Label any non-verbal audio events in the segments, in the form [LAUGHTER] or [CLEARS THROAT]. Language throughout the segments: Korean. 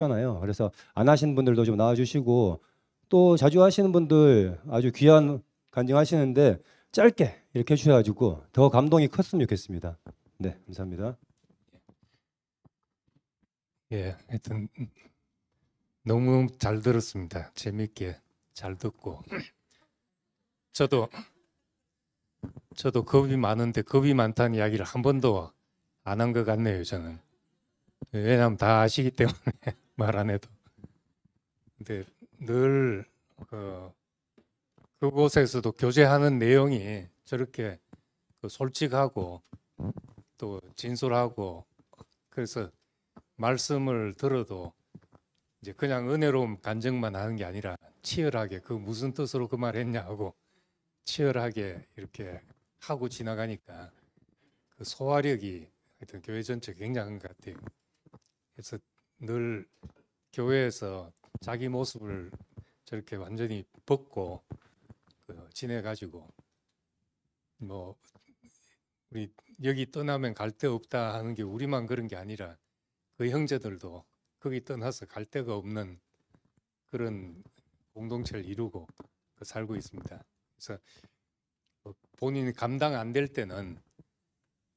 잖아요. 그래서 안하시는 분들도 좀 나와주시고 또 자주 하시는 분들 아주 귀한 간증하시는데 짧게 이렇게 해주셔가지고 더 감동이 컸으면 좋겠습니다. 네, 감사합니다. 예, 하여튼 너무 잘 들었습니다. 재밌게 잘 듣고 [CLEARS THROAT] 저도 저도 겁이 많은데 겁이 많다는 이야기를 한 번도 안 한 것 같네요. 저는 왜냐하면 다 아시기 때문에. [LAUGHS] 말안 해도. 근데 늘 그, 그곳에서도 교제하는 내용이 저렇게 그 솔직하고 또 진솔하고 그래서 말씀을 들어도 이제 그냥 은혜로움 간증만 하는 게 아니라 치열하게 그 무슨 뜻으로 그 말했냐 고 치열하게 이렇게 하고 지나가니까 그 소화력이 하여튼 교회 전체 굉장한 것 같아요. 그래서 늘 교회에서 자기 모습을 저렇게 완전히 벗고 그 지내가지고 뭐 우리 여기 떠나면 갈 데 없다 하는 게 우리만 그런 게 아니라 그 형제들도 거기 떠나서 갈 데가 없는 그런 공동체를 이루고 그 살고 있습니다. 그래서 뭐 본인이 감당 안 될 때는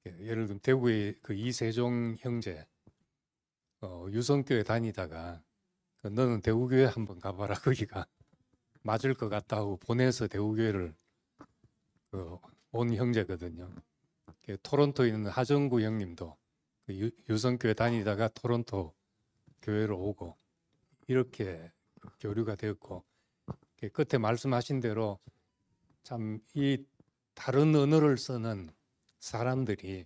예, 예를 들면 대구의 그 이세종 형제 어, 유성교회 다니다가 그 너는 대우교회 한번 가봐라 거기가 [LAUGHS] 맞을 것 같다 고 보내서 대우교회를 그온 형제거든요. 그, 토론토에 있는 하정구 형님도 그 유, 성교회 다니다가 토론토 교회로 오고 이렇게 교류가 되었고 그 끝에 말씀하신 대로 참 이 다른 언어를 쓰는 사람들이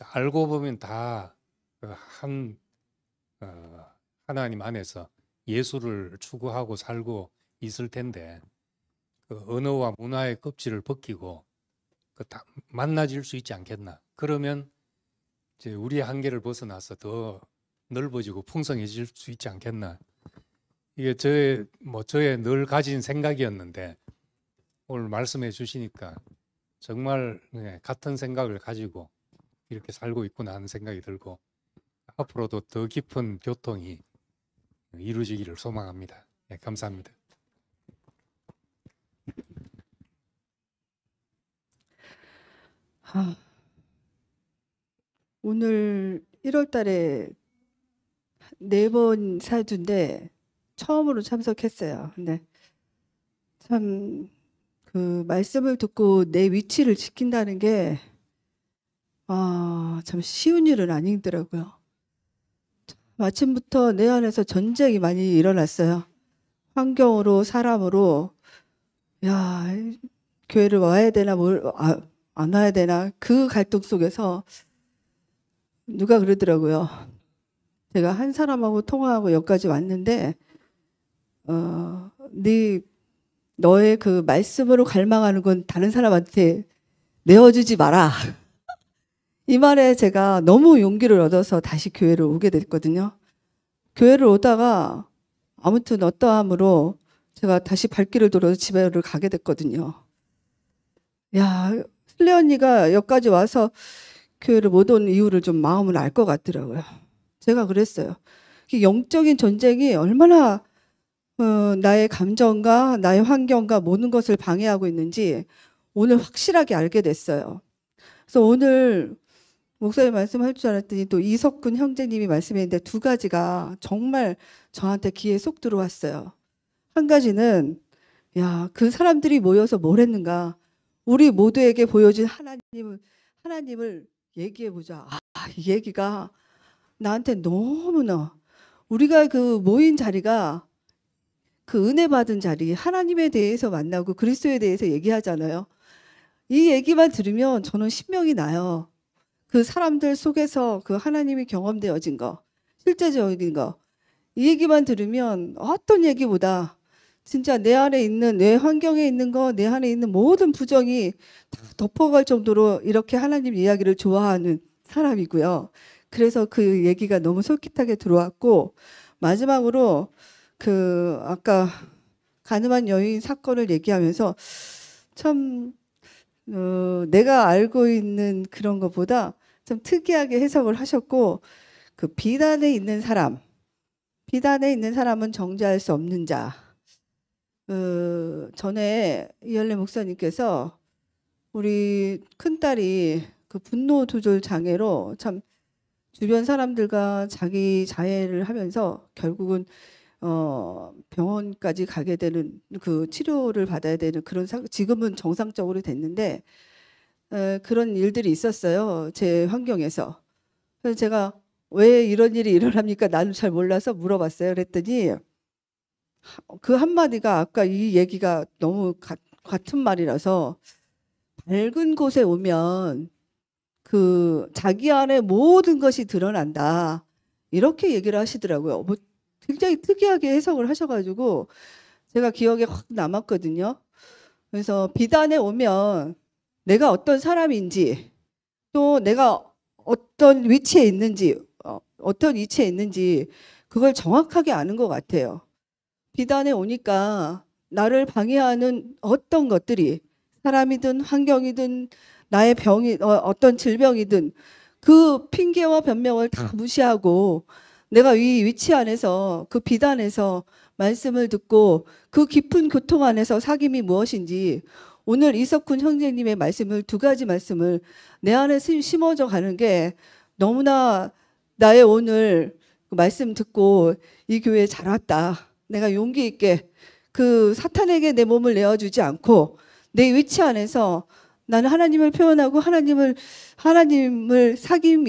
알고 보면 다한 그 어, 하나님 안에서 예수를 추구하고 살고 있을 텐데 그 언어와 문화의 껍질을 벗기고 그 다 만나질 수 있지 않겠나? 그러면 이제 우리의 한계를 벗어나서 더 넓어지고 풍성해질 수 있지 않겠나? 이게 저의 뭐 저의 늘 가진 생각이었는데 오늘 말씀해 주시니까 정말 네, 같은 생각을 가지고 이렇게 살고 있구나 하는 생각이 들고 앞으로도 더 깊은 교통이 이루어지기를 소망합니다. 네, 감사합니다. 아, 오늘 1월 달에 네 번 사주인데 처음으로 참석했어요. 근데 참 그 말씀을 듣고 내 위치를 지킨다는 게 아, 참 쉬운 일은 아니더라고요. 마침부터 내 안에서 전쟁이 많이 일어났어요. 환경으로 사람으로 야 교회를 와야 되나 뭘, 아, 안 와야 되나 그 갈등 속에서 누가 그러더라고요. 제가 한 사람하고 통화하고 여기까지 왔는데 어, 네 너의 그 말씀으로 갈망하는 건 다른 사람한테 내어주지 마라. 이 말에 제가 너무 용기를 얻어서 다시 교회를 오게 됐거든요. 교회를 오다가 아무튼 어떠함으로 제가 다시 발길을 돌려서 집에를 가게 됐거든요. 야, 슬레 언니가 여기까지 와서 교회를 못 온 이유를 좀 마음을 알 것 같더라고요. 제가 그랬어요. 영적인 전쟁이 얼마나 어, 나의 감정과 나의 환경과 모든 것을 방해하고 있는지 오늘 확실하게 알게 됐어요. 그래서 오늘 목사님 말씀할 줄 알았더니 또 이석근 형제님이 말씀했는데 두 가지가 정말 저한테 귀에 쏙 들어왔어요. 한 가지는 야, 그 사람들이 모여서 뭘 했는가? 우리 모두에게 보여진 하나님을 하나님을 얘기해 보자. 아, 이 얘기가 나한테 너무나 우리가 그 모인 자리가 그 은혜 받은 자리, 하나님에 대해서 만나고 그리스도에 대해서 얘기하잖아요. 이 얘기만 들으면 저는 신명이 나요. 그 사람들 속에서 그 하나님이 경험되어진 거, 실제적인 거, 이 얘기만 들으면 어떤 얘기보다 진짜 내 안에 있는 내 환경에 있는 거, 내 안에 있는 모든 부정이 다 덮어갈 정도로 이렇게 하나님 이야기를 좋아하는 사람이고요. 그래서 그 얘기가 너무 솔깃하게 들어왔고 마지막으로 그 아까 가늠한 여인 사건을 얘기하면서 참 어, 내가 알고 있는 그런 것보다 좀 특이하게 해석을 하셨고 그 비단에 있는 사람, 비단에 있는 사람은 정죄할 수 없는 자. 어, 전에 이열래 목사님께서 우리 큰 딸이 그 분노 조절 장애로 참 주변 사람들과 자기 자해를 하면서 결국은 어, 병원까지 가게 되는 그 치료를 받아야 되는 그런 상, 지금은 정상적으로 됐는데 에, 그런 일들이 있었어요. 제 환경에서. 그래서 제가 왜 이런 일이 일어납니까? 나는 잘 몰라서 물어봤어요. 그랬더니 그 한마디가 아까 이 얘기가 너무 가, 같은 말이라서 밝은 곳에 오면 그 자기 안에 모든 것이 드러난다. 이렇게 얘기를 하시더라고요. 뭐 굉장히 특이하게 해석을 하셔가지고 제가 기억에 확 남았거든요. 그래서 비단에 오면 내가 어떤 사람인지 또 내가 어떤 위치에 있는지 어, 어떤 위치에 있는지 그걸 정확하게 아는 것 같아요. 비단에 오니까 나를 방해하는 어떤 것들이 사람이든 환경이든 나의 병이 어, 어떤 질병이든 그 핑계와 변명을 다 음. 무시하고 내가 이 위치 안에서 그 비단에서 말씀을 듣고 그 깊은 교통 안에서 사귐이 무엇인지 오늘 이석훈 형제님의 말씀을 두 가지 말씀을 내 안에 심어져 가는 게 너무나 나의 오늘 그 말씀 듣고 이 교회에 잘 왔다. 내가 용기 있게 그 사탄에게 내 몸을 내어주지 않고 내 위치 안에서 나는 하나님을 표현하고 하나님을 하나님을 사귐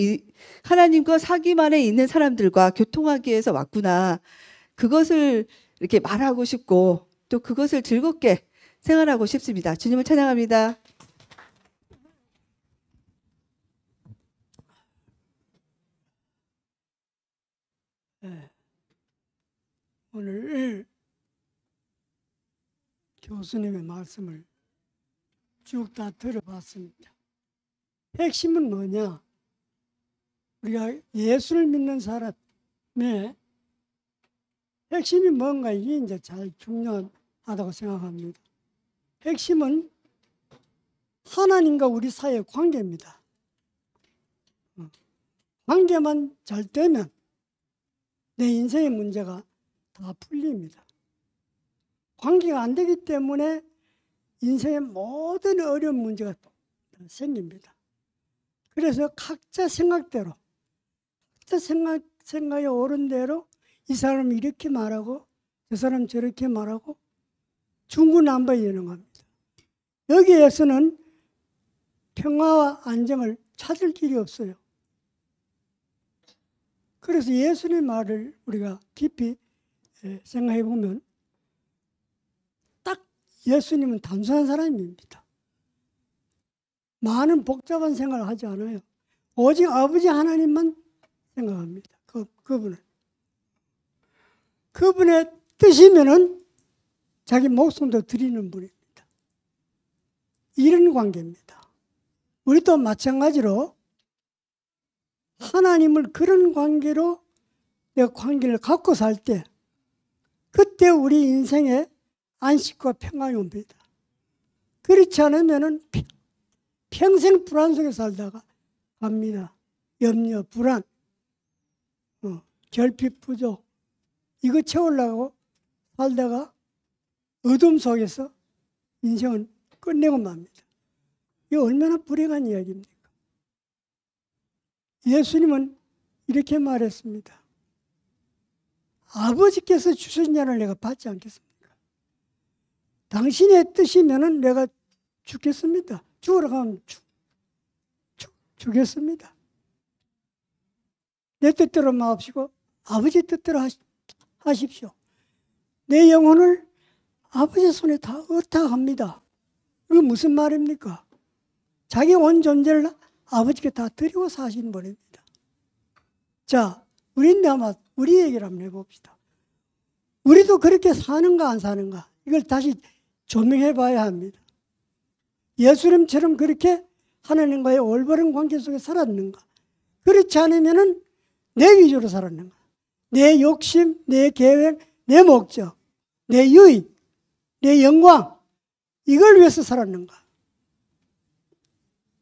하나님과 사기만에 있는 사람들과 교통하기 위해서 왔구나. 그것을 이렇게 말하고 싶고 또 그것을 즐겁게 생활하고 싶습니다. 주님을 찬양합니다. 네. 오늘 교수님의 말씀을 쭉 다 들어봤습니다. 핵심은 뭐냐? 우리가 예수를 믿는 사람의 핵심이 뭔가 이게 이제 잘 중요하다고 생각합니다. 핵심은 하나님과 우리 사이의 관계입니다. 어, 관계만 잘 되면 내 인생의 문제가 다 풀립니다. 관계가 안 되기 때문에 인생의 모든 어려운 문제가 생깁니다. 그래서 각자 생각대로 딱 생각, 생각이 오른 대로 이 사람 이렇게 말하고 저 사람 저렇게 말하고 중구난방 예능합니다. 여기에서는 평화와 안정을 찾을 길이 없어요. 그래서 예수님의 말을 우리가 깊이 생각해 보면 딱 예수님은 단순한 사람입니다. 많은 복잡한 생각을 하지 않아요. 오직 아버지 하나님만 생각합니다. 그, 그분은. 그분의 뜻이면은 자기 목숨도 드리는 분입니다. 이런 관계입니다. 우리도 마찬가지로 하나님을 그런 관계로 내 관계를 갖고 살 때 그때 우리 인생에 안식과 평안이 옵니다. 그렇지 않으면은 평생 불안 속에 살다가 갑니다. 염려, 불안. 결핍 부족 이거 채우려고 살다가 어둠 속에서 인생은 끝내고 맙니다. 이 얼마나 불행한 이야기입니까? 예수님은 이렇게 말했습니다. 아버지께서 주신 자를 내가 받지 않겠습니까? 당신의 뜻이면은 내가 죽겠습니다. 죽으러 가면 죽, 죽, 죽겠습니다. 내 뜻대로 마옵시고 아버지 뜻대로 하십시오. 내 영혼을 아버지 손에 다 의탁합니다. 이거 무슨 말입니까? 자기 온 존재를 아버지께 다 드리고 사신 분입니다. 자, 우린 아마 우리 얘기를 한번 해봅시다. 우리도 그렇게 사는가 안 사는가 이걸 다시 조명해 봐야 합니다. 예수님처럼 그렇게 하나님과의 올바른 관계 속에 살았는가? 그렇지 않으면내 위주로 살았는가? 내 욕심, 내 계획, 내 목적, 내 유익, 내 영광, 이걸 위해서 살았는가?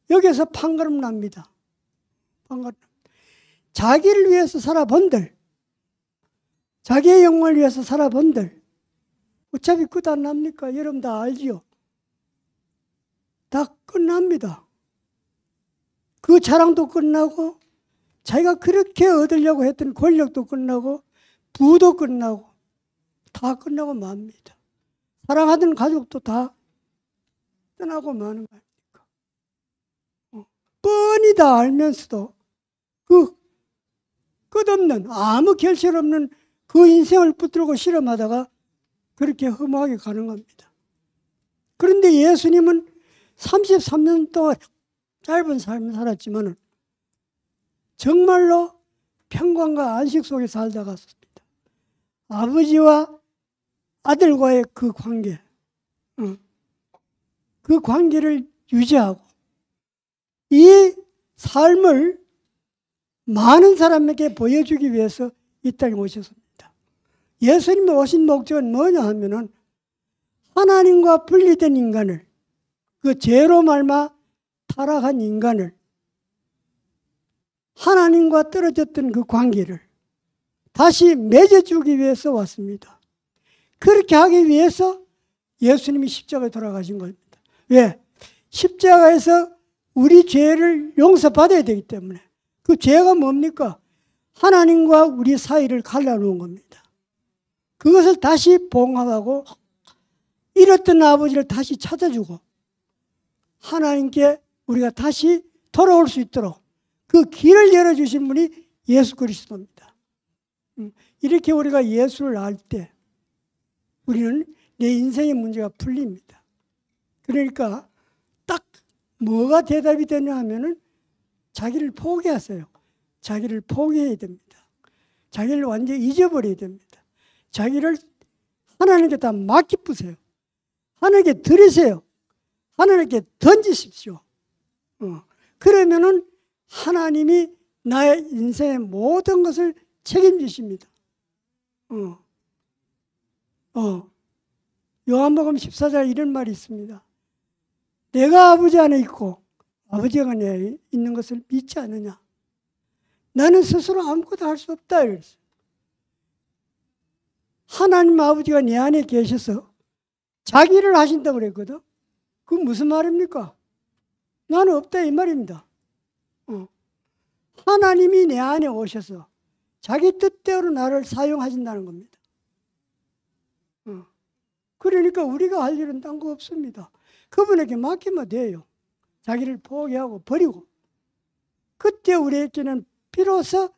여기에서 판가름 납니다. 판가름. 자기를 위해서 살아본들, 자기의 영광을 위해서 살아본들, 어차피 끝 안납니까? 여러분 다 알지요? 다 끝납니다. 그 자랑도 끝나고, 자기가 그렇게 얻으려고 했던 권력도 끝나고 부도 끝나고 다 끝나고 맙니다. 사랑하던 가족도 다 떠나고 마는 거 아닙니까? 어. 뻔히 다 알면서도 그 끝없는 아무 결실 없는 그 인생을 붙들고 실험하다가 그렇게 허무하게 가는 겁니다. 그런데 예수님은 33년 동안 짧은 삶을 살았지만 정말로 평강과 안식 속에 살다 갔습니다. 아버지와 아들과의 그 관계, 그 관계를 유지하고 이 삶을 많은 사람에게 보여주기 위해서 이 땅에 오셨습니다. 예수님이 오신 목적은 뭐냐 하면은 하나님과 분리된 인간을 그 죄로 말마 타락한 인간을 하나님과 떨어졌던 그 관계를 다시 맺어주기 위해서 왔습니다. 그렇게 하기 위해서 예수님이 십자가에 돌아가신 겁니다. 왜? 십자가에서 우리 죄를 용서받아야 되기 때문에 그 죄가 뭡니까? 하나님과 우리 사이를 갈라놓은 겁니다. 그것을 다시 봉합하고 잃었던 아버지를 다시 찾아주고 하나님께 우리가 다시 돌아올 수 있도록 그 길을 열어주신 분이 예수 그리스도입니다. 음, 이렇게 우리가 예수를 알 때 우리는 내 인생의 문제가 풀립니다. 그러니까 딱 뭐가 대답이 되냐 하면은 자기를 포기하세요. 자기를 포기해야 됩니다. 자기를 완전히 잊어버려야 됩니다. 자기를 하나님께 다 맡기쁘세요. 하나님께 드리세요. 하나님께 던지십시오. 어. 그러면은 하나님이 나의 인생의 모든 것을 책임지십니다. 어. 어. 요한복음 14장 이런 말이 있습니다. 내가 아버지 안에 있고 아버지가 내 있는 것을 믿지 않느냐. 나는 스스로 아무것도 할 수 없다. 이랬어 하나님 아버지가 내 안에 계셔서 자기를 하신다고 그랬거든. 그 무슨 말입니까? 나는 없다 이 말입니다. 하나님이 내 안에 오셔서 자기 뜻대로 나를 사용하신다는 겁니다. 어. 그러니까 우리가 할 일은 딴거 없습니다. 그분에게 맡기면 돼요. 자기를 포기하고 버리고. 그때 우리에게는 비로소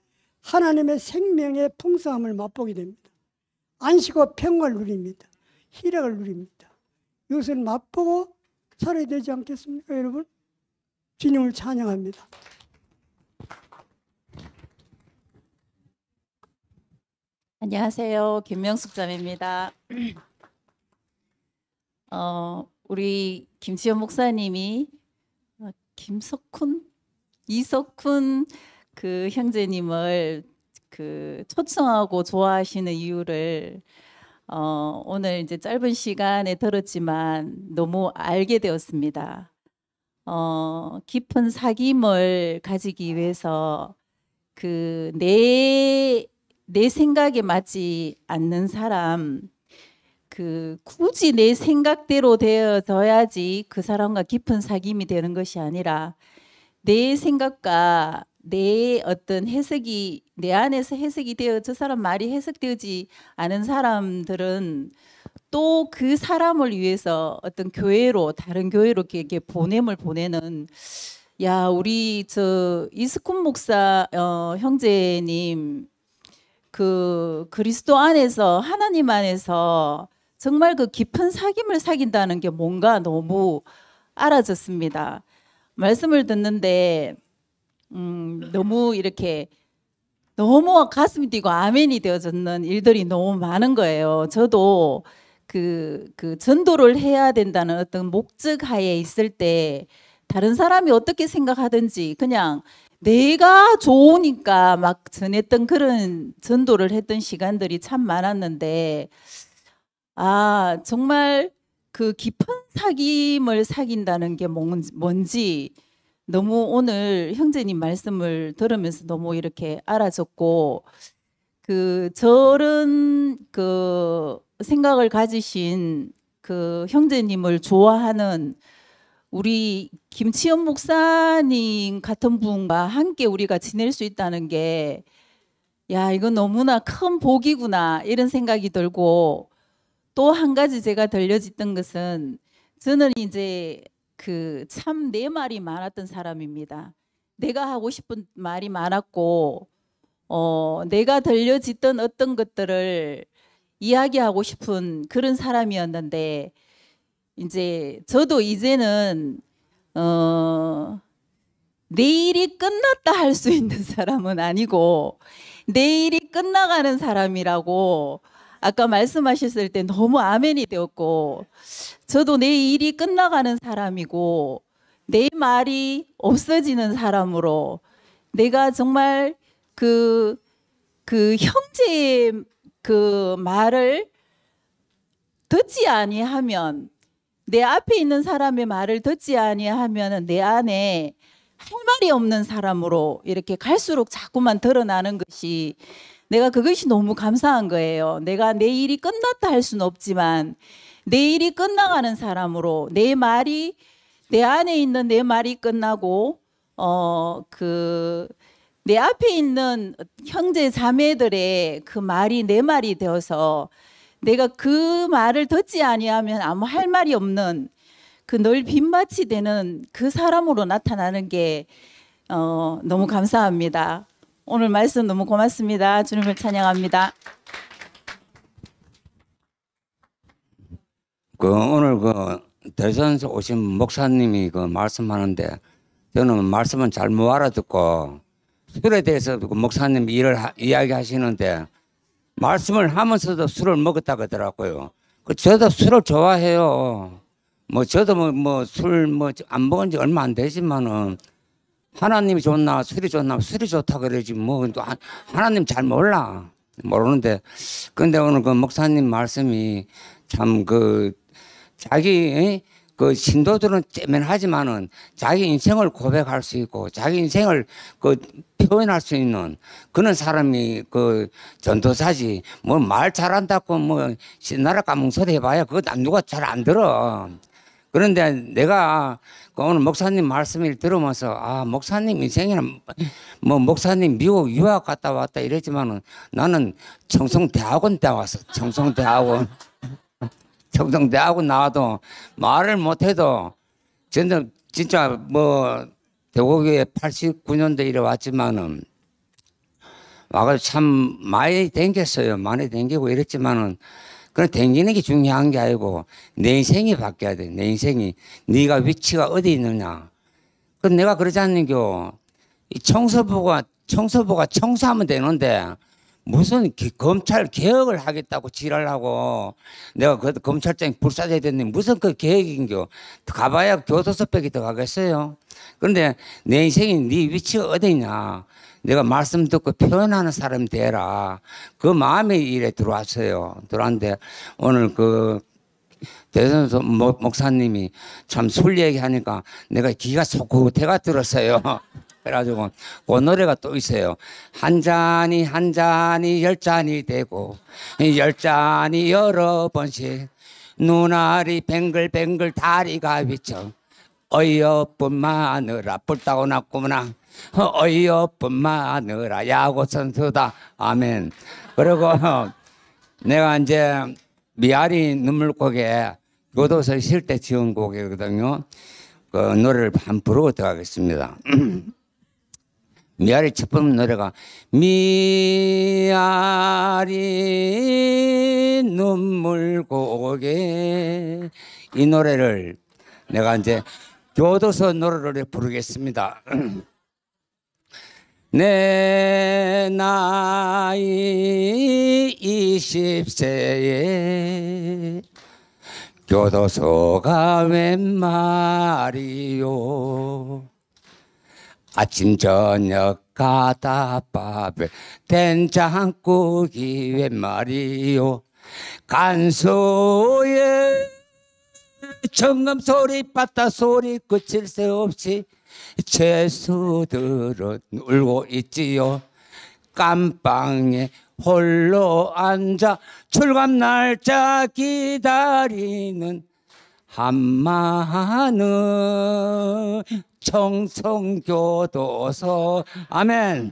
하나님의 생명의 풍성함을 맛보게 됩니다. 안식과 평화를 누립니다. 희락을 누립니다. 이것을 맛보고 살아야 되지 않겠습니까, 여러분? 주님을 찬양합니다. 안녕하세요. 김명숙 자매입니다. [CLEARS THROAT] 어, 우리 김지현 목사님이 어, 김석훈, 이석훈 그 형제님을 그 초청하고 좋아하시는 이유를 어, 오늘 이제 짧은 시간에 들었지만 너무 알게 되었습니다. 어, 깊은 사귐을 가지기 위해서 그내 네내 생각에 맞지 않는 사람 그 굳이 내 생각대로 되어져야지 그 사람과 깊은 사귐이 되는 것이 아니라 내 생각과 내 어떤 해석이 내 안에서 해석이 되어 저 사람 말이 해석되지 않은 사람들은 또 그 사람을 위해서 어떤 교회로 다른 교회로 이렇게 보냄을 보내는 야 우리 저 이스쿤 목사 어, 형제님 그 그리스도 안에서 하나님 안에서 정말 그 깊은 사귐을 사귄다는 게 뭔가 너무 알아졌습니다. 말씀을 듣는데 음, 너무 이렇게 너무 가슴이 뛰고 아멘이 되어졌는 일들이 너무 많은 거예요. 저도 그, 그 전도를 해야 된다는 어떤 목적 하에 있을 때 다른 사람이 어떻게 생각하든지 그냥 내가 좋으니까 막 전했던 그런 전도를 했던 시간들이 참 많았는데 아 정말 그 깊은 사귐을 사귄다는 게 뭔지 너무 오늘 형제님 말씀을 들으면서 너무 이렇게 알아졌고 그 저런 그 생각을 가지신 그 형제님을 좋아하는 우리 김치현 목사님 같은 분과 함께 우리가 지낼 수 있다는 게 야, 이건 너무나 큰 복이구나 이런 생각이 들고 또 한 가지 제가 들려졌던 것은 저는 이제 그 참 내 말이 많았던 사람입니다. 내가 하고 싶은 말이 많았고 어, 내가 들려지던 어떤 것들을 이야기하고 싶은 그런 사람이었는데 이제 저도 이제는 어 내일이 끝났다 할 수 있는 [LAUGHS] 사람은 아니고 내일이 끝나가는 사람이라고 아까 말씀하셨을 때 너무 아멘이 되었고 저도 내 일이 끝나가는 사람이고 내 말이 없어지는 사람으로 내가 정말 그, 그 형제의 그 말을 듣지 아니하면 내 앞에 있는 사람의 말을 듣지 아니하면 내 안에 할 말이 없는 사람으로 이렇게 갈수록 자꾸만 드러나는 것이 내가 그것이 너무 감사한 거예요. 내가 내 일이 끝났다 할 수는 없지만 내 일이 끝나가는 사람으로 내 말이 내 안에 있는 내 말이 끝나고 어 그 내 앞에 있는 형제 자매들의 그 말이 내 말이 되어서 내가 그 말을 듣지 아니하면 아무 할 말이 없는 그 널 빈마치 되는 그 사람으로 나타나는 게 어, 너무 감사합니다. 오늘 말씀 너무 고맙습니다. 주님을 찬양합니다. 그 오늘 그 대전에서 오신 목사님이 그 말씀하는데 저는 말씀은 잘 못 알아듣고 술에 대해서도 그 목사님 일을 하, 이야기하시는데 말씀을 하면서도 술을 먹었다 그러더라고요. 그 저도 술을 좋아해요. 뭐 저도 뭐 술 뭐안 뭐 먹은 지 얼마 안 되지만은 하나님이 좋나 술이 좋나 술이 좋다 그러지 뭐 하나님 잘 몰라 모르는데 근데 오늘 그 목사님 말씀이 참 그 자기 그 신도들은 쬐면하지만은 자기 인생을 고백할 수 있고 자기 인생을 그 표현할 수 있는 그런 사람이 그 전도사지 뭐 말 잘한다고 뭐 신나라 까뭉서리 해봐야 그거 누가 잘 안 들어. 그런데 내가 그 오늘 목사님 말씀을 들으면서 아 목사님 인생이는뭐 목사님 미국 유학 갔다 왔다 이랬지만은 나는 청송대학원 때 와서 청송대학원 청송대하고 나와도 말을 못해도 저는 진짜 뭐대구에 89년도 이래 왔지만은 와가 참 많이 댕겼어요. 많이 댕기고 이랬지만은 그런 댕기는 게 중요한 게 아니고 내 인생이 바뀌어야 돼. 내 인생이 네가 위치가 어디 있느냐. 그 내가 그러지 않는겨. 이 청소부가 청소부가 청소하면 되는데 무슨 기, 검찰 개혁을 하겠다고 지랄하고 내가 그 검찰장 이 불사제 됐는데 무슨 그 개혁인겨 가봐야 교도소 빼기 더 가겠어요 그런데 내 인생이 네 위치가 어디냐 내가 말씀 듣고 표현하는 사람 되라 그 마음의 일에 들어왔어요 들어왔는데 오늘 그 대선 목사님이 참 술 얘기하니까 내가 기가 솟고 그 대가 들었어요 [LAUGHS] 그래가지고 그 노래가 또 있어요. 한 잔이 한 잔이 열 잔이 되고 열 잔이 여러 번씩 눈알이 뱅글뱅글 다리가 비쳐 어이없뿐 마느라 불타고 났구나 어, 어이없뿐 마느라 야구 선수다 아멘 그리고 내가 이제 미아리 눈물곡에 교도소에 쉴때 지은 곡이거든요 그 노래를 한 부르고 들어가겠습니다 [CLEARS THROAT] 미아리 첫 번째 노래가 미아리 눈물 고개 이 노래를 내가 이제 교도소 노래를 부르겠습니다. [CLEARS THROAT] 내 나이 20세에 교도소가 웬 말이요 아침 저녁 가다 밥에 된장국이 웬말이오 간소에 청금 소리 바다 소리 그칠 새 없이 채수들은 울고 있지요 깜방에 홀로 앉아 출감 날짜 기다리는 한마늘 청송교도소 아멘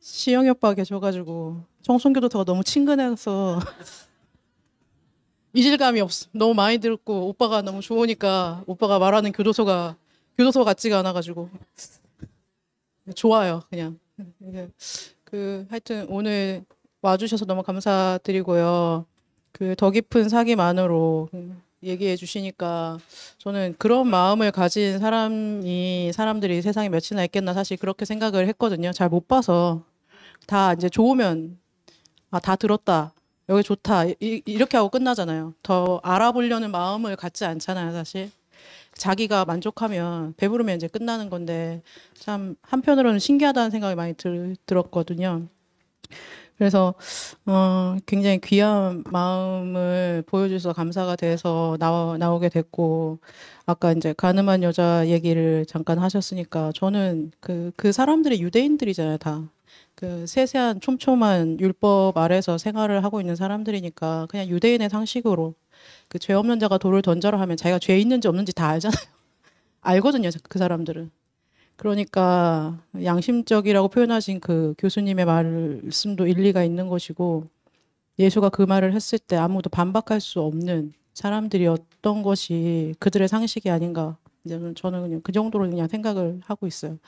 시영이 오빠 계셔가지고 청송교도소가 너무 친근해서 [LAUGHS] 이질감이 없어 너무 많이 들고 오빠가 너무 좋으니까 오빠가 말하는 교도소가 교도소 같지가 않아가지고 좋아요 그냥 그 하여튼 오늘 와주셔서 너무 감사드리고요. 그더 깊은 사기만으로 네. 얘기해 주시니까 저는 그런 마음을 가진 사람이 사람들이 세상에 몇이나 있겠나 사실 그렇게 생각을 했거든요. 잘 못 봐서 다 이제 좋으면 아 다 들었다 여기 좋다 이, 이렇게 하고 끝나잖아요. 더 알아보려는 마음을 갖지 않잖아요, 사실. 자기가 만족하면 배부르면 이제 끝나는 건데 참 한편으로는 신기하다는 생각이 많이 들, 들었거든요. 그래서 어, 굉장히 귀한 마음을 보여주셔서 감사가 돼서 나와, 나오게 됐고 아까 이제 가늠한 여자 얘기를 잠깐 하셨으니까 저는 그, 그 사람들이 유대인들이잖아요 다. 그 세세한 촘촘한 율법 아래서 생활을 하고 있는 사람들이니까 그냥 유대인의 상식으로 그 죄 없는 자가 돌을 던져라 하면 자기가 죄 있는지 없는지 다 알잖아요. [LAUGHS] 알거든요 그 사람들은. 그러니까 양심적이라고 표현하신 그 교수님의 말씀도 일리가 있는 것이고 예수가 그 말을 했을 때 아무도 반박할 수 없는 사람들이었던 것이 그들의 상식이 아닌가 이제는 저는 그냥 그 정도로 그냥 생각을 하고 있어요.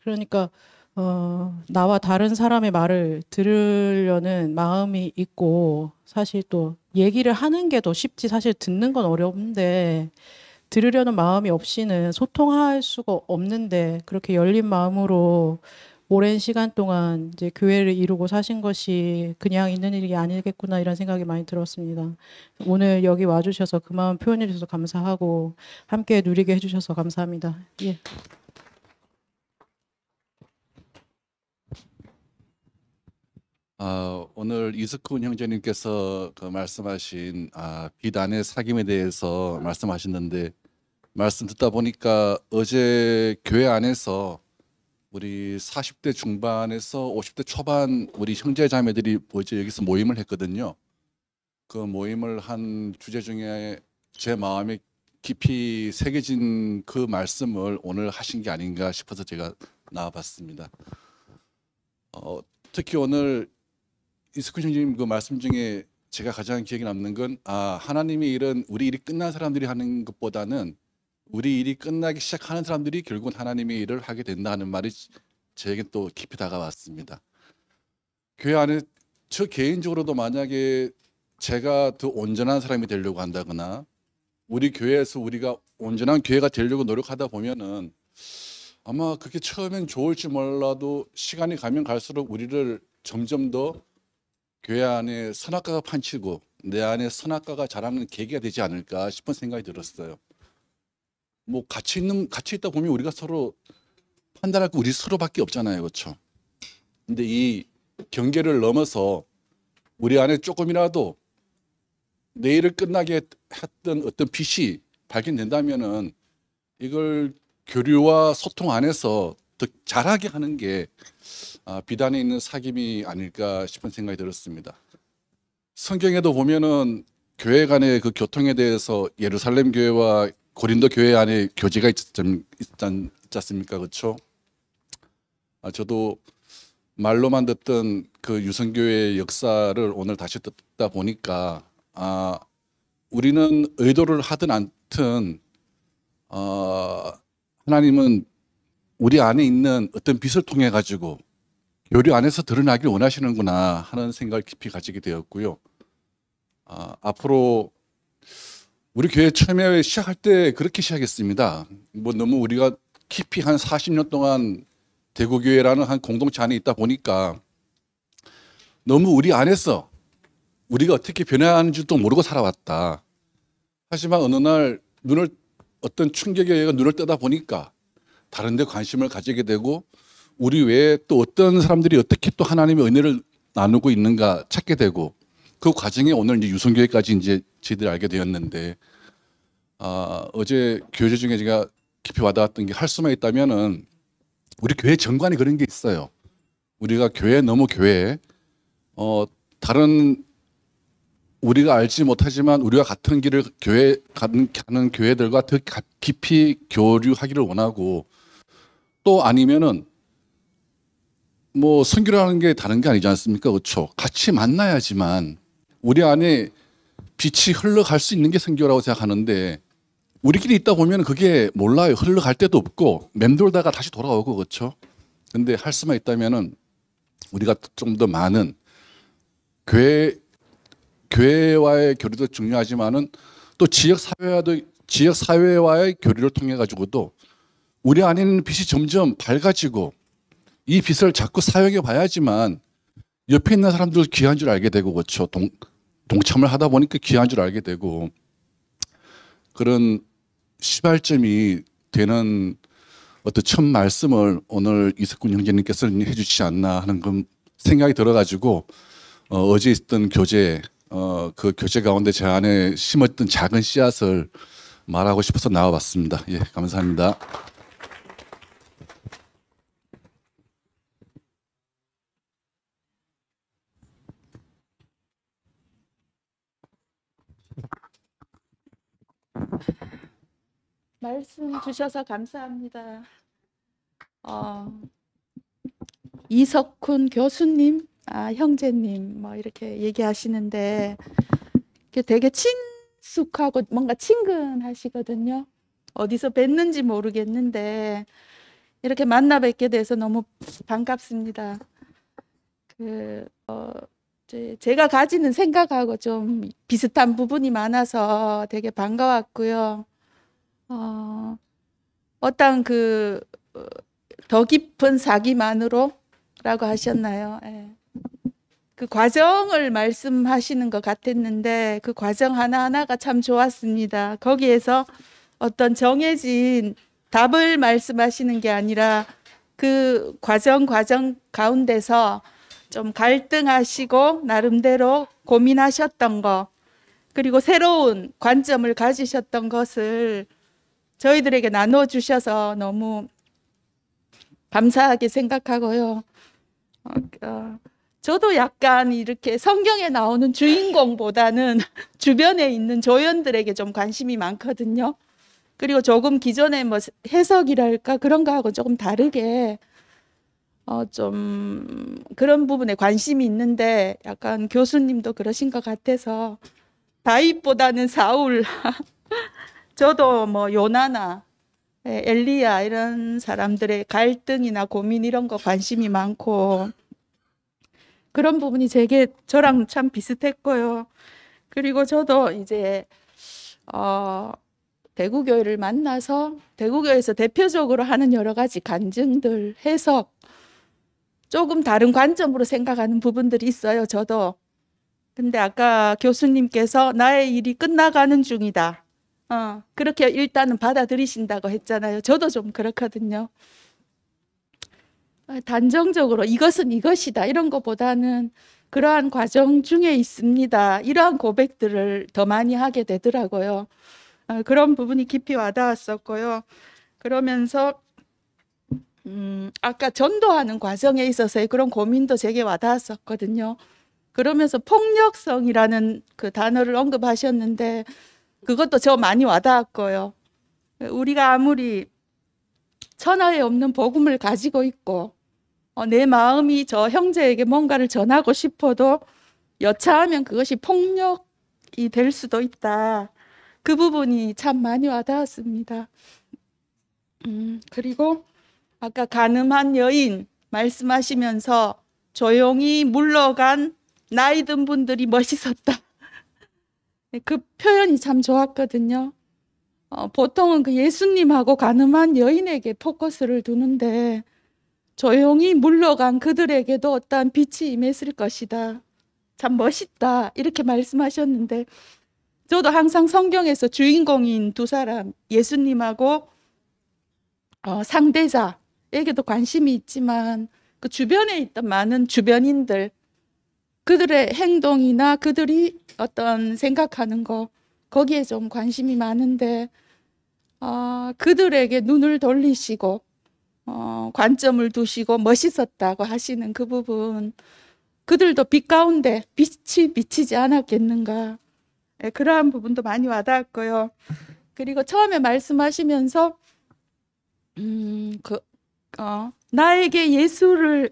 그러니까 어, 나와 다른 사람의 말을 들으려는 마음이 있고 사실 또 얘기를 하는 게 더 쉽지 사실 듣는 건 어려운데 들으려는 마음이 없이는 소통할 수가 없는데 그렇게 열린 마음으로 오랜 시간 동안 이제 교회를 이루고 사신 것이 그냥 있는 일이 아니겠구나 이런 생각이 많이 들었습니다. 오늘 여기 와주셔서 그 마음 표현해 주셔서 감사하고 함께 누리게 해주셔서 감사합니다. 예. 어, 오늘 이스쿤 형제님께서 그 말씀하신 아, 비단의 사귐에 대해서 말씀하셨는데 말씀 듣다 보니까 어제 교회 안에서 우리 40대 중반에서 50대 초반 우리 형제 자매들이 어제 여기서 모임을 했거든요. 그 모임을 한 주제 중에 제 마음에 깊이 새겨진 그 말씀을 오늘 하신 게 아닌가 싶어서 제가 나와봤습니다. 어, 특히 오늘 이스쿠션님 그 말씀 중에 제가 가장 기억에 남는 건 아 하나님의 일은 우리 일이 끝난 사람들이 하는 것보다는 우리 일이 끝나기 시작하는 사람들이 결국은 하나님의 일을 하게 된다는 말이 저에게 또 깊이 다가왔습니다. 교회 안에 저 개인적으로도 만약에 제가 더 온전한 사람이 되려고 한다거나 우리 교회에서 우리가 온전한 교회가 되려고 노력하다 보면은 아마 그게 처음엔 좋을지 몰라도 시간이 가면 갈수록 우리를 점점 더 교회 안에 선악과가 판치고 내 안에 선악과가 자라는 계기가 되지 않을까 싶은 생각이 들었어요. 뭐 같이 있는 같이 있다 보면 우리가 서로 판단할 거 우리 서로밖에 없잖아요, 그렇죠? 근데 이 경계를 넘어서 우리 안에 조금이라도 내일을 끝나게 했던 어떤 빛이 발견된다면은 이걸 교류와 소통 안에서 더 잘하게 하는 게 아, 비단에 있는 사귐이 아닐까 싶은 생각이 들었습니다. 성경에도 보면은 교회 간의 그 교통에 대해서 예루살렘 교회와 고린도 교회 안에 교제가 있잖습니까 그렇죠? 아, 저도 말로만 듣던 그 유성교회의 역사를 오늘 다시 듣다 보니까 아, 우리는 의도를 하든 않든 어, 하나님은 우리 안에 있는 어떤 빛을 통해 가지고 요리 안에서 드러나길 원하시는구나 하는 생각을 깊이 가지게 되었고요. 아, 앞으로 우리 교회 처음에 시작할 때 그렇게 시작했습니다. 뭐 너무 우리가 깊이 한 40년 동안 대구교회라는 한 공동체 안에 있다 보니까 너무 우리 안에서 우리가 어떻게 변화하는지도 모르고 살아왔다. 하지만 어느 날 눈을 어떤 충격에 의해 눈을 떠다 보니까 다른 데 관심을 가지게 되고 우리 외에 또 어떤 사람들이 어떻게 또 하나님의 은혜를 나누고 있는가 찾게 되고 그 과정에 오늘 이제 유성교회까지 이제 저희들이 알게 되었는데 아, 어제 교제 중에 제가 깊이 와닿았던 게 할 수만 있다면은 우리 교회 정관이 그런 게 있어요. 우리가 교회 너무 교회 어 다른 우리가 알지 못하지만 우리와 같은 길을 교회 가는, 가는 교회들과 더 깊이 교류하기를 원하고 또 아니면은 뭐 선교라는 게 다른 게 아니지 않습니까? 그렇죠. 같이 만나야지만 우리 안에 빛이 흘러갈 수 있는 게 선교라고 생각하는데 우리끼리 있다 보면 그게 몰라요. 흘러갈 때도 없고 맴돌다가 다시 돌아오고 그렇죠. 근데 할 수만 있다면은 우리가 좀 더 많은 교회 교회와의 교류도 중요하지만은 또 지역 사회와도 지역 사회와의 교류를 통해 가지고도 우리 안에 있는 빛이 점점 밝아지고 이 빛을 자꾸 사용해 봐야지만 옆에 있는 사람들 귀한 줄 알게 되고 그렇죠. 동, 동참을 하다 보니까 귀한 줄 알게 되고 그런 시발점이 되는 어떤 첫 말씀을 오늘 이석군 형제님께서는 해주시지 않나 하는 그 생각이 들어가지고 어, 제 있었던 교재 어, 그 교재 가운데 제 안에 심었던 작은 씨앗을 말하고 싶어서 나와봤습니다. 예, 감사합니다. 말씀 주셔서 감사합니다. 어, 이석훈 교수님, 아, 형제님, 뭐 이렇게 얘기하시는데 되게 친숙하고 뭔가 친근하시거든요. 어디서 뵀는지 모르겠는데 이렇게 만나 뵙게 돼서 너무 반갑습니다. 그, 어, 제가 가지는 생각하고 좀 비슷한 부분이 많아서 되게 반가웠고요. 어, 어떤 그더 어, 깊은 사기만으로라고 하셨나요? 예. 그 과정을 말씀하시는 것 같았는데 그 과정 하나하나가 참 좋았습니다. 거기에서 어떤 정해진 답을 말씀하시는 게 아니라 그 과정 과정 가운데서 좀 갈등하시고 나름대로 고민하셨던 거 그리고 새로운 관점을 가지셨던 것을 저희들에게 나눠 주셔서 너무 감사하게 생각하고요. 어, 어, 저도 약간 이렇게 성경에 나오는 주인공보다는 [LAUGHS] 주변에 있는 조연들에게 좀 관심이 많거든요. 그리고 조금 기존의 뭐 해석이랄까 그런 거하고 조금 다르게 어, 좀 그런 부분에 관심이 있는데 약간 교수님도 그러신 것 같아서 다윗보다는 사울 [LAUGHS] 저도 뭐 요나나 예, 엘리야 이런 사람들의 갈등이나 고민 이런 거 관심이 많고 그런 부분이 제게 저랑 참 비슷했고요. 그리고 저도 이제 어 대구교회를 만나서 대구교회에서 대표적으로 하는 여러 가지 간증들 해석 조금 다른 관점으로 생각하는 부분들이 있어요. 저도. 근데 아까 교수님께서 나의 일이 끝나가는 중이다. 어, 그렇게 일단은 받아들이신다고 했잖아요. 저도 좀 그렇거든요. 아, 단정적으로 이것은 이것이다 이런 것보다는 그러한 과정 중에 있습니다. 이러한 고백들을 더 많이 하게 되더라고요. 어, 그런 부분이 깊이 와닿았었고요. 그러면서 음, 아까 전도하는 과정에 있어서의 그런 고민도 제게 와닿았었거든요. 그러면서 폭력성이라는 그 단어를 언급하셨는데 그것도 저 많이 와닿았고요. 우리가 아무리 천하에 없는 복음을 가지고 있고 어, 내 마음이 저 형제에게 뭔가를 전하고 싶어도 여차하면 그것이 폭력이 될 수도 있다. 그 부분이 참 많이 와닿았습니다. 음, 그리고 아까 가늠한 여인 말씀하시면서 조용히 물러간 나이 든 분들이 멋있었다. [LAUGHS] 그 표현이 참 좋았거든요. 어, 보통은 그 예수님하고 가늠한 여인에게 포커스를 두는데 조용히 물러간 그들에게도 어떠한 빛이 임했을 것이다. 참 멋있다. 이렇게 말씀하셨는데 저도 항상 성경에서 주인공인 두 사람, 예수님하고 어, 상대자, 에게도 관심이 있지만 그 주변에 있던 많은 주변인들 그들의 행동이나 그들이 어떤 생각하는 거 거기에 좀 관심이 많은데 어, 그들에게 눈을 돌리시고 어, 관점을 두시고 멋있었다고 하시는 그 부분 그들도 빛 가운데 빛이 비치지 않았겠는가 네, 그러한 부분도 많이 와닿았고요 그리고 처음에 말씀하시면서 음, 그 어, 나에게 예수를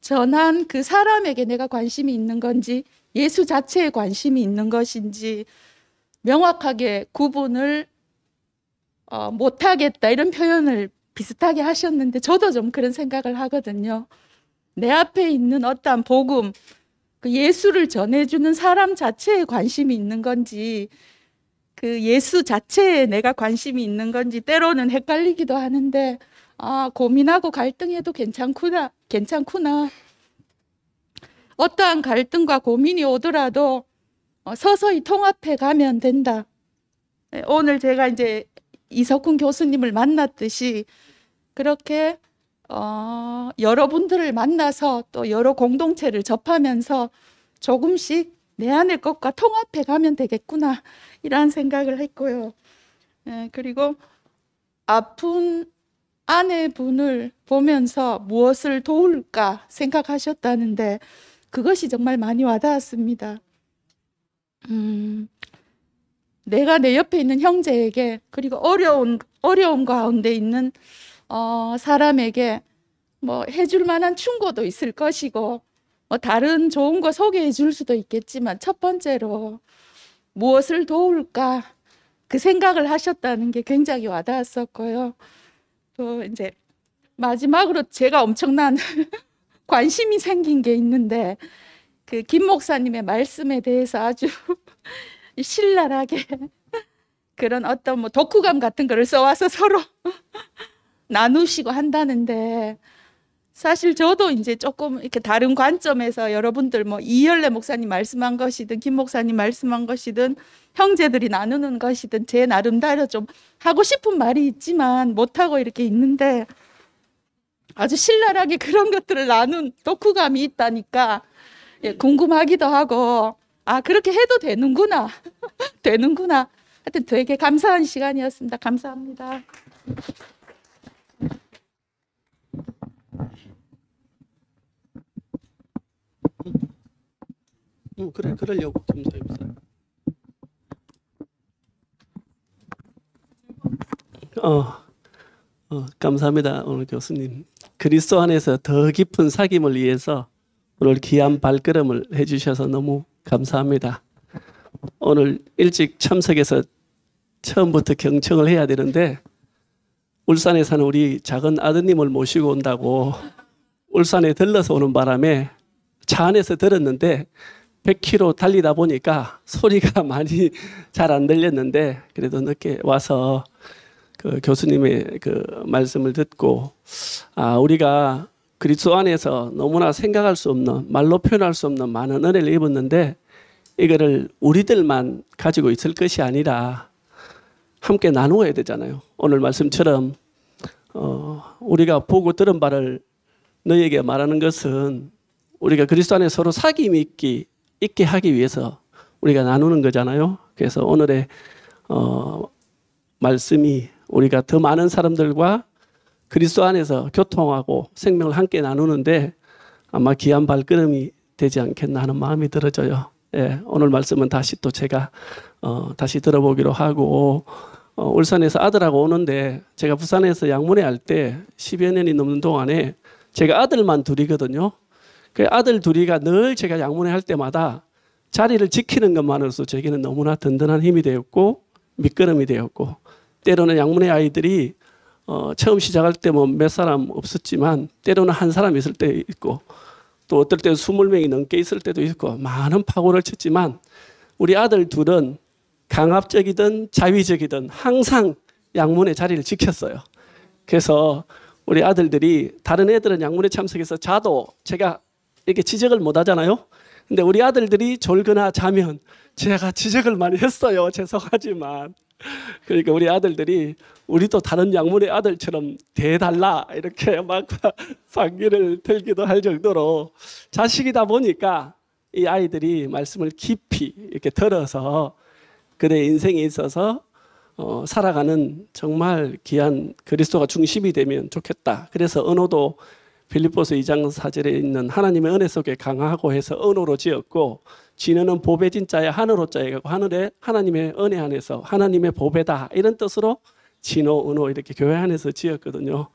전한 그 사람에게 내가 관심이 있는 건지 예수 자체에 관심이 있는 것인지 명확하게 구분을 어, 못하겠다 이런 표현을 비슷하게 하셨는데 저도 좀 그런 생각을 하거든요. 내 앞에 있는 어떠한 복음, 그 예수를 전해주는 사람 자체에 관심이 있는 건지 그 예수 자체에 내가 관심이 있는 건지 때로는 헷갈리기도 하는데 아, 고민하고 갈등해도 괜찮구나, 괜찮구나. 어떠한 갈등과 고민이 오더라도 어, 서서히 통합해 가면 된다. 네, 오늘 제가 이제 이석훈 교수님을 만났듯이 그렇게 어, 여러분들을 만나서 또 여러 공동체를 접하면서 조금씩 내 안의 것과 통합해 가면 되겠구나 이런 생각을 했고요. 네, 그리고 아픈 아내분을 보면서 무엇을 도울까 생각하셨다는데 그것이 정말 많이 와닿았습니다. 음, 내가 내 옆에 있는 형제에게 그리고 어려운 어려움 가운데 있는 어, 사람에게 뭐 해줄 만한 충고도 있을 것이고 뭐 다른 좋은 거 소개해 줄 수도 있겠지만 첫 번째로 무엇을 도울까 그 생각을 하셨다는 게 굉장히 와닿았었고요. 또 이제 마지막으로 제가 엄청난 [LAUGHS] 관심이 생긴 게 있는데 그 김 목사님의 말씀에 대해서 아주 [LAUGHS] 신랄하게 [LAUGHS] 그런 어떤 뭐 독후감 같은 거를 써와서 서로 나누시고 한다는데 사실 저도 이제 조금 이렇게 다른 관점에서 여러분들 뭐 이열래 목사님 말씀한 것이든 김 목사님 말씀한 것이든 형제들이 나누는 것이든 제 나름대로 좀 하고 싶은 말이 있지만 못하고 이렇게 있는데 아주 신랄하게 [LAUGHS] 그런 것들을 나눈 독후감이 있다니까 예, 궁금하기도 하고 아 그렇게 해도 되는구나 [LAUGHS] 되는구나 하여튼 되게 감사한 시간이었습니다 감사합니다. 응, 그래, 그러려고 검사입니다. 어, 어, 감사합니다, 오늘 교수님. 그리스도 안에서 더 깊은 사귐을 위해서 오늘 귀한 발걸음을 해주셔서 너무 감사합니다. 오늘 일찍 참석해서 처음부터 경청을 해야 되는데 울산에 사는 우리 작은 아드님을 모시고 온다고 울산에 들러서 오는 바람에 차 안에서 들었는데 100km 달리다 보니까 소리가 [LAUGHS] 많이 잘 안 들렸는데 그래도 늦게 와서 그 교수님의 그 말씀을 듣고 아 우리가 그리스도 안에서 너무나 생각할 수 없는 말로 표현할 수 없는 많은 은혜를 입었는데 이거를 우리들만 가지고 있을 것이 아니라 함께 나누어야 되잖아요. 오늘 말씀처럼 어, 우리가 보고 들은 바를 너에게 말하는 것은 우리가 그리스도 안에 서로 사귐 있기, 있게 하기 위해서 우리가 나누는 거잖아요. 그래서 오늘의 어, 말씀이 우리가 더 많은 사람들과 그리스도 안에서 교통하고 생명을 함께 나누는데 아마 귀한 발걸음이 되지 않겠나 하는 마음이 들어져요. 예, 오늘 말씀은 다시 또 제가 어, 다시 들어보기로 하고 어, 울산에서 아들하고 오는데 제가 부산에서 양문회 할 때 10여 년이 넘는 동안에 제가 아들만 둘이거든요. 그 아들 둘이가 늘 제가 양문회 할 때마다 자리를 지키는 것만으로도 제게는 너무나 든든한 힘이 되었고 밑거름이 되었고 때로는 양문회 아이들이 어, 처음 시작할 때 뭐 몇 사람 없었지만 때로는 한 사람 있을 때 있고 또 어떨 때는 20명이 넘게 있을 때도 있고 많은 파고를 쳤지만 우리 아들 둘은 강압적이든 자위적이든 항상 양문의 자리를 지켰어요. 그래서 우리 아들들이 다른 애들은 양문에 참석해서 자도 제가 이렇게 지적을 못 하잖아요. 근데 우리 아들들이 졸거나 자면 제가 지적을 많이 했어요. 죄송하지만. 그러니까 우리 아들들이 우리도 다른 양문의 아들처럼 대달라 이렇게 막방기를 [LAUGHS] 들기도 할 정도로 자식이다 보니까 이 아이들이 말씀을 깊이 이렇게 들어서 그의 인생에 있어서 어, 살아가는 정말 귀한 그리스도가 중심이 되면 좋겠다. 그래서 언어도 필리포스 2장 4절에 있는 하나님의 은혜 속에 강하고 해서 은으로 지었고 진은은 보배진 자의 하늘로 자이고 하늘에 하나님의 은혜 안에서 하나님의 보배다 이런 뜻으로 진호, 은호 이렇게 교회 안에서 지었거든요.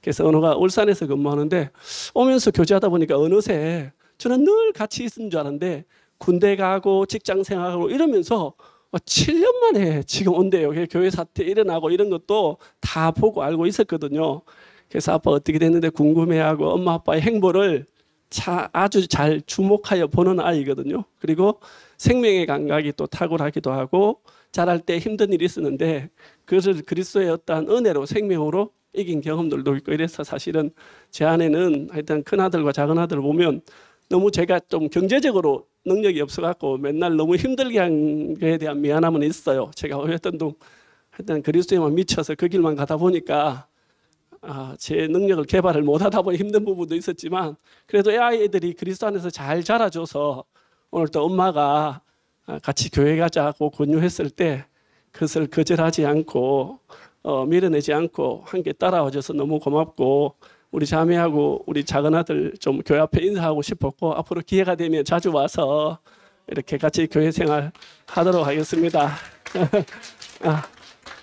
그래서 은호가 울산에서 근무하는데 오면서 교제하다 보니까 어느새 저는 늘 같이 있는 줄 알았는데 군대 가고 직장 생활하고 이러면서 7년 어, 만에 지금 온대요. 교회 사태 일어나고 이런 것도 다 보고 알고 있었거든요. 그래서 아빠 어떻게 됐는데 궁금해하고 엄마 아빠의 행보를 차, 아주 잘 주목하여 보는 아이거든요. 그리고 생명의 감각이 또 탁월하기도 하고 자랄 때 힘든 일이 있었는데 그것을 그리스도의 어떠한 은혜로 생명으로 이긴 경험들도 있고 이래서 사실은 제 아내는 하여튼 큰아들과 작은아들 보면 너무 제가 좀 경제적으로 능력이 없어갖고 맨날 너무 힘들게 한 거에 대한 미안함은 있어요. 제가 어렸던 동 하여튼 그리스도에만 미쳐서 그 길만 가다 보니까 아, 제 능력을 개발을 못하다 보니 힘든 부분도 있었지만 그래도 아이들이 그리스도 안에서 잘 자라줘서 오늘 또 엄마가 아, 같이 교회 가자고 권유했을 때 그것을 거절하지 않고 어, 밀어내지 않고 함께 따라와줘서 너무 고맙고 우리 자매하고 우리 작은 아들 좀 교회 앞에 인사하고 싶었고 앞으로 기회가 되면 자주 와서 이렇게 같이 교회 생활 하도록 하겠습니다. [LAUGHS] 아,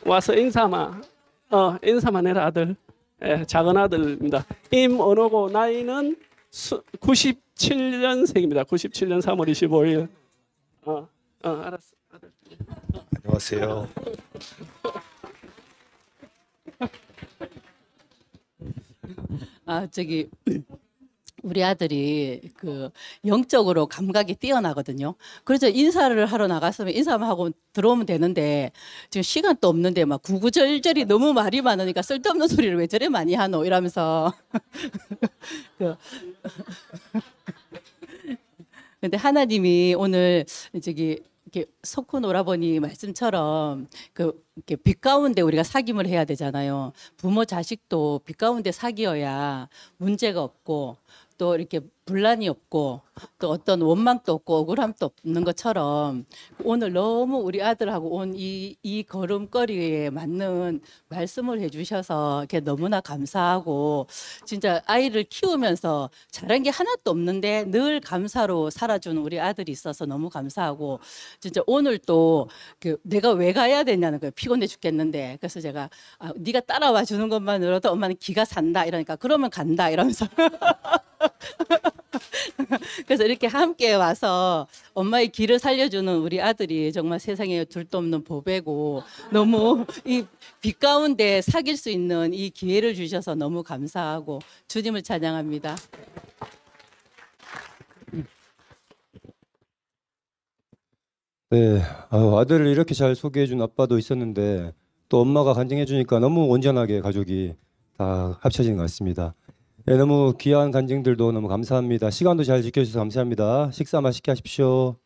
와서 인사만 어, 인사만 해라 아들. 예, 작은 아들입니다. 임은호고 나이는 97년생입니다. 97년 3월 25일. 어, 어 알았어. 안녕하세요. 아 저기 우리 아들이 그 영적으로 감각이 뛰어나거든요. 그래서 인사를 하러 나갔으면 인사만 하고 들어오면 되는데 지금 시간도 없는데 막 구구절절이 너무 말이 많으니까 쓸데없는 소리를 왜 저래 많이 하노 이러면서 [LAUGHS] 그 [LAUGHS] 근데 하나님이 오늘 저기 이렇게 석훈 오라버니 말씀처럼 그 빛 가운데 우리가 사귐을 해야 되잖아요. 부모 자식도 빛 가운데 사귀어야 문제가 없고 또 이렇게 분란이 없고 또 그 어떤 원망도 없고 억울함도 없는 것처럼 오늘 너무 우리 아들하고 온 이 이 걸음걸이에 맞는 말씀을 해주셔서 이렇게 너무나 감사하고 진짜 아이를 키우면서 잘한 게 하나도 없는데 늘 감사로 살아주는 우리 아들이 있어서 너무 감사하고 진짜 오늘 또그 내가 왜 가야 되냐는 거예요 피곤해 죽겠는데 그래서 제가 아, 네가 따라와 주는 것만으로도 엄마는 기가 산다 이러니까 그러면 간다 이러면서 [LAUGHS] [LAUGHS] 그래서 이렇게 함께 와서 엄마의 길을 살려주는 우리 아들이 정말 세상에 둘도 없는 보배고 너무 이 빛 가운데 사귈 수 있는 이 기회를 주셔서 너무 감사하고 주님을 찬양합니다. 네, 아, 아들을 이렇게 잘 소개해준 아빠도 있었는데 또 엄마가 간증해주니까 너무 온전하게 가족이 다 합쳐진 것 같습니다. 네, 너무 귀한 간증들도 너무 감사합니다. 시간도 잘 지켜주셔서 감사합니다. 식사 맛있게 하십시오.